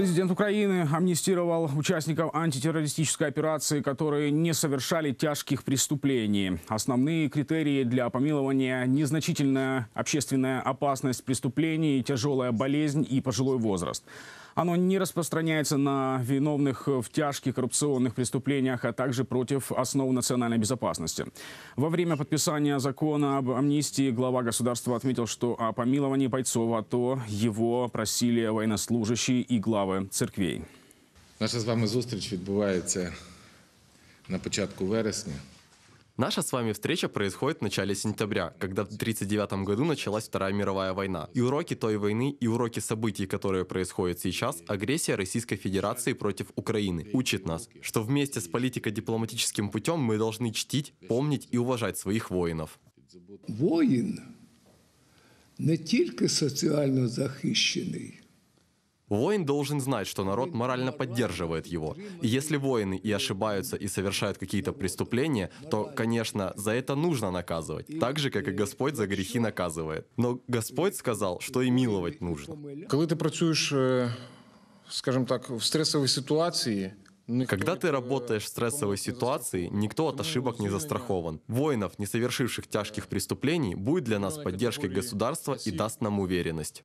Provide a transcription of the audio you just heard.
Президент Украины амнистировал участников антитеррористической операции, которые не совершали тяжких преступлений. Основные критерии для помилования – незначительная общественная опасность преступлений, тяжелая болезнь и пожилой возраст. Оно не распространяется на виновных в тяжких коррупционных преступлениях, а также против основ национальной безопасности. Во время подписания закона об амнистии глава государства отметил, что о помиловании бойцов АТО его просили военнослужащие и главы справи церквій. Наша з вами зустріч відбувається на початку вересня. Наша с вами встреча происходит в начале сентября, когда в 1939 году началась Вторая мировая война. И уроки той войны, и уроки событий, которые происходят сейчас, агрессия Российской Федерации против Украины, учит нас, что вместе с политико-дипломатическим путем мы должны чтить, помнить и уважать своих воинов. Воин не только социально защищенный. Воин должен знать, что народ морально поддерживает его. И если воины и ошибаются, и совершают какие-то преступления, то, конечно, за это нужно наказывать, так же, как и Господь за грехи наказывает. Но Господь сказал, что и миловать нужно. Когда ты работаешь э, скажем так, в стрессовой ситуации, когда ты работаешь в стрессовой ситуации, никто от ошибок не застрахован. Воинов, не совершивших тяжких преступлений, будет для нас поддержкой государства и даст нам уверенность.